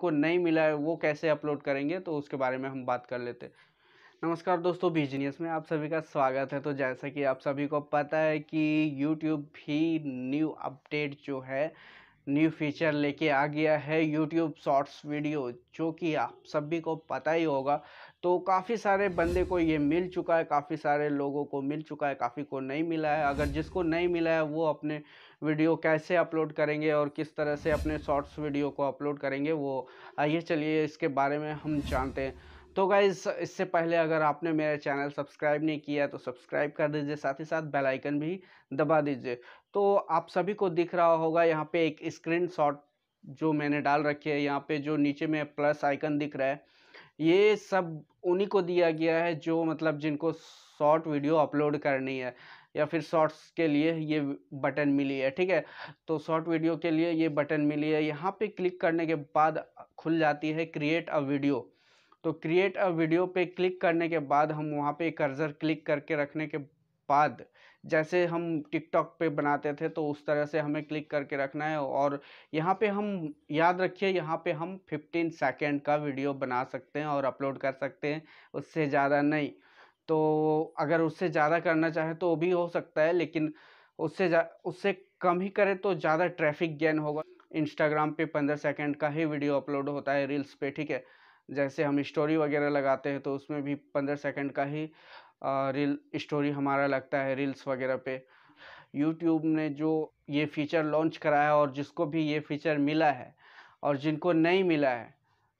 को नहीं मिला है वो कैसे अपलोड करेंगे तो उसके बारे में हम बात कर लेते हैं नमस्कार दोस्तों बिजनेस में आप सभी का स्वागत है तो जैसा कि आप सभी को पता है कि यूट्यूब भी न्यू अपडेट जो है न्यू फीचर लेके आ गया है यूट्यूब शॉर्ट्स वीडियो जो कि आप सभी को पता ही होगा तो काफ़ी सारे बंदे को ये मिल चुका है काफ़ी सारे लोगों को मिल चुका है काफ़ी को नहीं मिला है अगर जिसको नहीं मिला है वो अपने वीडियो कैसे अपलोड करेंगे और किस तरह से अपने शॉर्ट्स वीडियो को अपलोड करेंगे वो आइए चलिए इसके बारे में हम जानते हैं तो गाइज इससे पहले अगर आपने मेरा चैनल सब्सक्राइब नहीं किया तो सब्सक्राइब कर दीजिए साथ ही साथ बेल आइकन भी दबा दीजिए तो आप सभी को दिख रहा होगा यहाँ पे एक स्क्रीन जो मैंने डाल रखी है यहाँ पे जो नीचे में प्लस आइकन दिख रहा है ये सब उन्हीं को दिया गया है जो मतलब जिनको शॉर्ट वीडियो अपलोड करनी है या फिर शॉर्ट्स के लिए ये बटन मिली है ठीक है तो शॉर्ट वीडियो के लिए ये बटन मिली है यहाँ पे क्लिक करने के बाद खुल जाती है क्रिएट अ वीडियो तो क्रिएट अ वीडियो पे क्लिक करने के बाद हम वहाँ पे कर्जर क्लिक करके रखने के बाद जैसे हम टिकटॉक पे बनाते थे तो उस तरह से हमें क्लिक करके रखना है और यहाँ पे हम याद रखिए यहाँ पे हम 15 सेकेंड का वीडियो बना सकते हैं और अपलोड कर सकते हैं उससे ज़्यादा नहीं तो अगर उससे ज़्यादा करना चाहे तो भी हो सकता है लेकिन उससे उससे कम ही करें तो ज़्यादा ट्रैफिक गेन होगा इंस्टाग्राम पे पंद्रह सेकेंड का ही वीडियो अपलोड होता है रील्स पे ठीक है जैसे हम स्टोरी वगैरह लगाते हैं तो उसमें भी पंद्रह सेकंड का ही रील स्टोरी हमारा लगता है रील्स वगैरह पे यूट्यूब ने जो ये फीचर लॉन्च कराया और जिसको भी ये फीचर मिला है और जिनको नहीं मिला है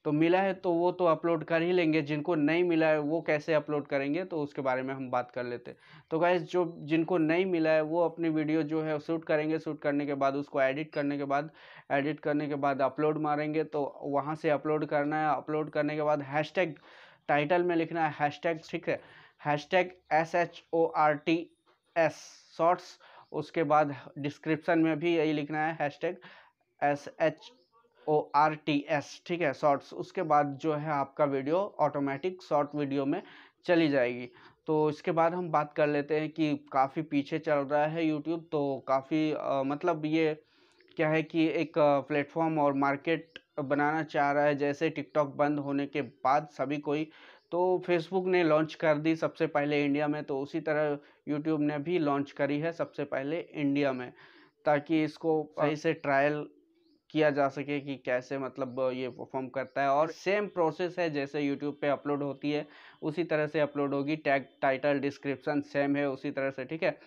तो मिला है तो वो तो अपलोड कर ही लेंगे जिनको नहीं मिला है वो कैसे अपलोड करेंगे तो उसके बारे में हम बात कर लेते तो गैस जो जिनको नहीं मिला है वो अपनी वीडियो जो है शूट करेंगे शूट करने के बाद उसको एडिट करने के बाद एडिट करने के बाद अपलोड मारेंगे तो वहाँ से अपलोड करना है अपलोड करने के बाद हैश टाइटल में लिखना है हैश ठीक है hash tag S H O R T S shorts उसके बाद डिस्क्रिप्शन में भी यही लिखना है tag S H O R T S ठीक है शॉर्ट्स उसके बाद जो है आपका वीडियो ऑटोमेटिक शॉर्ट वीडियो में चली जाएगी तो इसके बाद हम बात कर लेते हैं कि काफ़ी पीछे चल रहा है यूट्यूब तो काफ़ी मतलब ये क्या है कि एक प्लेटफॉर्म और मार्केट बनाना चाह रहा है जैसे टिकटॉक बंद होने के बाद सभी कोई तो फेसबुक ने लॉन्च कर दी सबसे पहले इंडिया में तो उसी तरह यूट्यूब ने भी लॉन्च करी है सबसे पहले इंडिया में ताकि इसको हाँ। सही से ट्रायल किया जा सके कि कैसे मतलब ये परफॉर्म करता है और सेम प्रोसेस है जैसे यूट्यूब पे अपलोड होती है उसी तरह से अपलोड होगी टैग टाइटल डिस्क्रिप्शन सेम है उसी तरह से ठीक है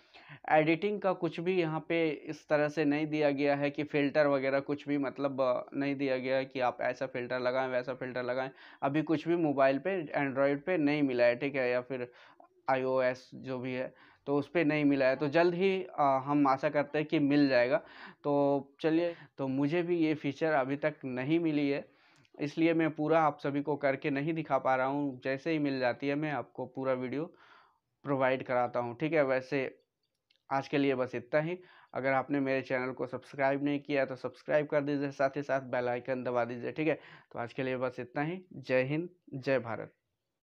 एडिटिंग का कुछ भी यहाँ पे इस तरह से नहीं दिया गया है कि फ़िल्टर वगैरह कुछ भी मतलब नहीं दिया गया है कि आप ऐसा फ़िल्टर लगाएं वैसा फ़िल्टर लगाएं अभी कुछ भी मोबाइल पर एंड्रॉयड पर नहीं मिला है ठीक है या फिर आई जो भी है तो उस पर नहीं मिला है तो जल्द ही हम आशा करते हैं कि मिल जाएगा तो चलिए तो मुझे भी ये फ़ीचर अभी तक नहीं मिली है इसलिए मैं पूरा आप सभी को करके नहीं दिखा पा रहा हूँ जैसे ही मिल जाती है मैं आपको पूरा वीडियो प्रोवाइड कराता हूँ ठीक है वैसे आज के लिए बस इतना ही अगर आपने मेरे चैनल को सब्सक्राइब नहीं किया तो सब्सक्राइब कर दीजिए साथ ही साथ बेल आइकन दबा दीजिए ठीक है तो आज के लिए बस इतना ही जय हिंद जय भारत